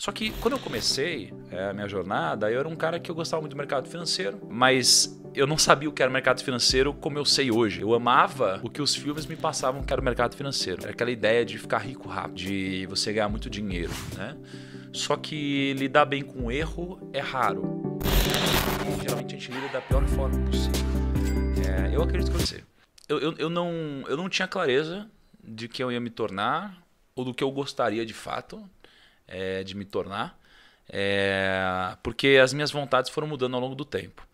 Só que quando eu comecei é, a minha jornada, eu era um cara que eu gostava muito do mercado financeiro, mas eu não sabia o que era mercado financeiro como eu sei hoje. Eu amava o que os filmes me passavam que era o mercado financeiro. Era aquela ideia de ficar rico rápido, de você ganhar muito dinheiro, né? Só que lidar bem com o erro é raro. Geralmente a gente lida da pior forma possível. É, eu acredito que você. Eu, eu, eu, não, eu não tinha clareza de quem eu ia me tornar ou do que eu gostaria de fato é, de me tornar, é, porque as minhas vontades foram mudando ao longo do tempo.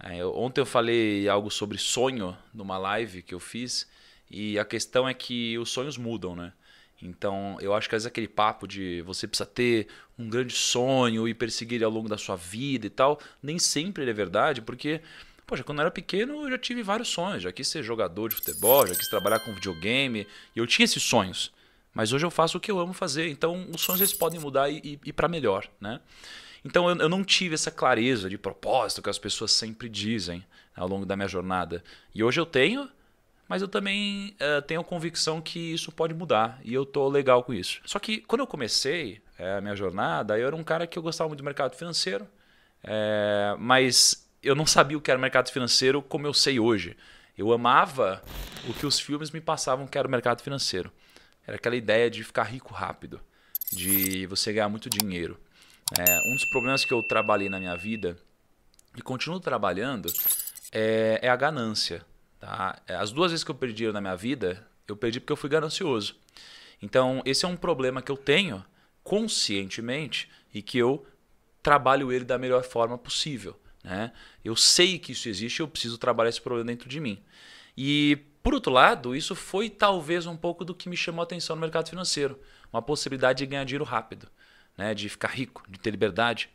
É, ontem eu falei algo sobre sonho numa live que eu fiz, e a questão é que os sonhos mudam, né? Então, eu acho que às vezes aquele papo de você precisa ter um grande sonho e perseguir ele ao longo da sua vida e tal, nem sempre ele é verdade, porque, poxa, quando eu era pequeno eu já tive vários sonhos. Já quis ser jogador de futebol, já quis trabalhar com videogame, e eu tinha esses sonhos. Mas hoje eu faço o que eu amo fazer. Então os sonhos eles podem mudar e, e, e para melhor, né? Então eu, eu, não tive essa clareza de propósito que as pessoas sempre dizem né, ao longo da minha jornada. E hoje eu tenho, mas eu também uh, tenho a convicção que isso pode mudar e eu tô legal com isso. Só que quando eu comecei é, a minha jornada, eu era um cara que eu gostava muito do mercado financeiro, é, mas eu não sabia o que era mercado financeiro como eu sei hoje. Eu amava o que os filmes me passavam que era o mercado financeiro. Era aquela ideia de ficar rico rápido, de você ganhar muito dinheiro. É, um dos problemas que eu trabalhei na minha vida e continuo trabalhando é, é a ganância. Tá? É, as duas vezes que eu perdi na minha vida, eu perdi porque eu fui ganancioso. Então, esse é um problema que eu tenho conscientemente e que eu trabalho ele da melhor forma possível. Né? Eu sei que isso existe e eu preciso trabalhar esse problema dentro de mim. E, por outro lado, isso foi talvez um pouco do que me chamou a atenção no mercado financeiro. Uma possibilidade de ganhar dinheiro rápido, né? de ficar rico, de ter liberdade.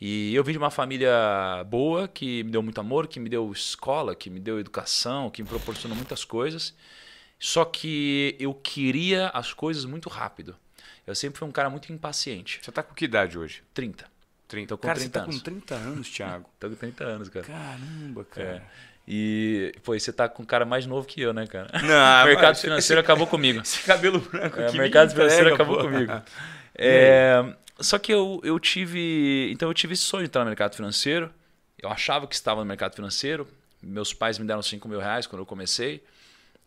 E eu vim de uma família boa, que me deu muito amor, que me deu escola, que me deu educação, que me proporcionou muitas coisas. Só que eu queria as coisas muito rápido. Eu sempre fui um cara muito impaciente. Você está com que idade hoje? 30. 30. Tô com cara, 30 você tá anos. com 30 anos, Thiago. Tô com 30 anos, cara. Caramba, cara. É. E, pô, você tá com um cara mais novo que eu, né, cara? Não, o mercado financeiro esse, acabou comigo. Esse cabelo branco é, O mercado financeiro acabou comigo. É, só que eu, eu tive. Então eu tive esse sonho de entrar no mercado financeiro. Eu achava que estava no mercado financeiro. Meus pais me deram 5 mil reais quando eu comecei.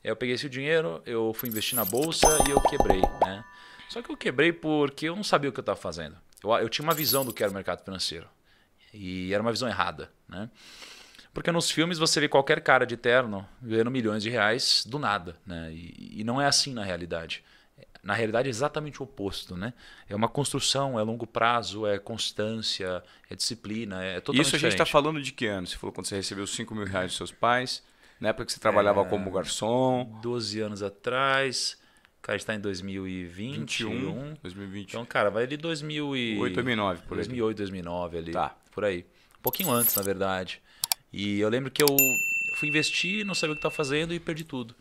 Eu peguei esse dinheiro, eu fui investir na bolsa e eu quebrei, né? Só que eu quebrei porque eu não sabia o que eu estava fazendo. Eu, eu tinha uma visão do que era o mercado financeiro. E era uma visão errada, né? Porque nos filmes você vê qualquer cara de terno ganhando milhões de reais do nada, né? E, e não é assim na realidade. Na realidade é exatamente o oposto, né? É uma construção, é longo prazo, é constância, é disciplina, é totalmente Isso a gente está falando de que ano? Você falou quando você recebeu 5 mil reais dos seus pais, na época que você trabalhava é, como garçom. 12 anos atrás. Cara, a gente tá em 2020, 21, 2020. Então, cara, vai ali 2008, 2009, por aí. 2008, 2009 ali. Tá. Por aí. Um pouquinho antes, na verdade. E eu lembro que eu fui investir, não sabia o que estava fazendo e perdi tudo.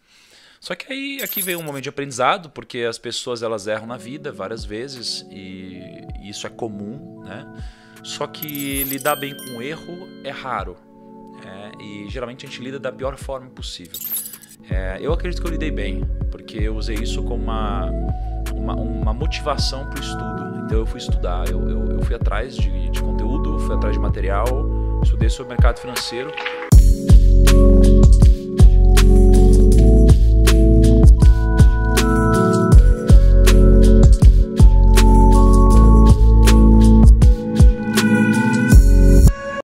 Só que aí aqui veio um momento de aprendizado, porque as pessoas elas erram na vida várias vezes e, isso é comum, né? Só que lidar bem com o erro é raro. É, e geralmente a gente lida da pior forma possível. É, eu acredito que eu lidei bem, porque eu usei isso como uma, uma, uma motivação para o estudo. Então eu fui estudar, eu, eu, eu fui atrás de, de conteúdo, fui atrás de material, Estudei sobre o mercado financeiro.